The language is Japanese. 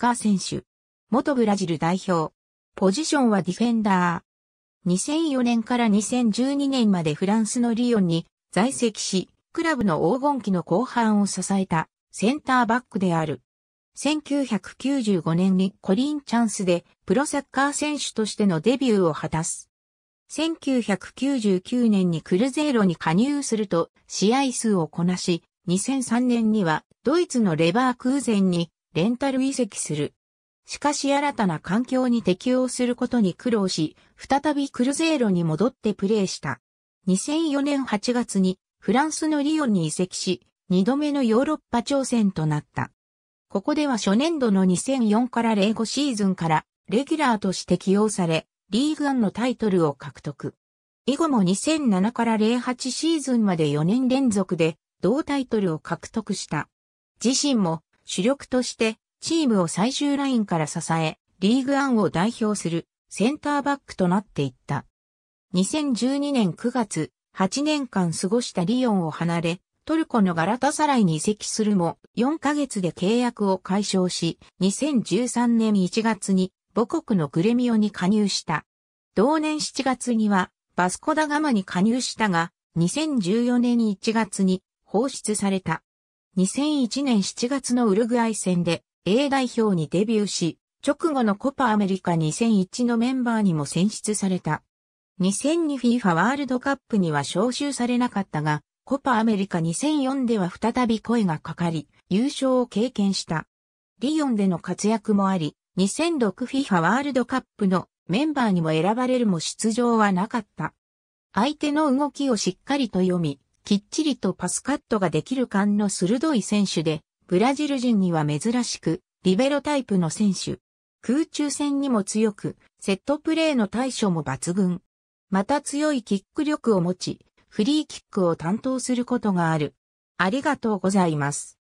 カー選手。元ブラジル代表。ポジションはディフェンダー。2004年から2012年までフランスのリヨンに在籍し、クラブの黄金期の後半を支えたセンターバックである。1995年にコリンチャンスでプロサッカー選手としてのデビューを果たす。1999年にクルゼーロに加入すると試合数をこなし、2003年にはドイツのレバークーゼンにレンタル移籍する。しかし新たな環境に適応することに苦労し、再びクルゼーロに戻ってプレーした。2004年8月にフランスのリオンに移籍し、2度目のヨーロッパ挑戦となった。ここでは初年度の2004から05シーズンからレギュラーとして起用され、リーグアンのタイトルを獲得。以後も2007から08シーズンまで4年連続で同タイトルを獲得した。自身も主力としてチームを最終ラインから支え、リーグワンを代表するセンターバックとなっていった。2012年9月、8年間過ごしたリヨンを離れ、トルコのガラタサライに移籍するも、4ヶ月で契約を解消し、2013年1月に母国のグレミオに加入した。同年7月には、バスコダガマに加入したが、2014年1月に放出された。2001年7月のウルグアイ戦で A 代表にデビューし、直後のコパアメリカ2001のメンバーにも選出された。2002FIFA ワールドカップには招集されなかったが、コパアメリカ2004では再び声がかかり、優勝を経験した。リヨンでの活躍もあり、2006FIFA ワールドカップのメンバーにも選ばれるも出場はなかった。相手の動きをしっかりと読み、きっちりとパスカットができる感の鋭い選手で、ブラジル人には珍しく、リベロタイプの選手。空中戦にも強く、セットプレーの対処も抜群。また強いキック力を持ち、フリーキックを担当することがある。ありがとうございます。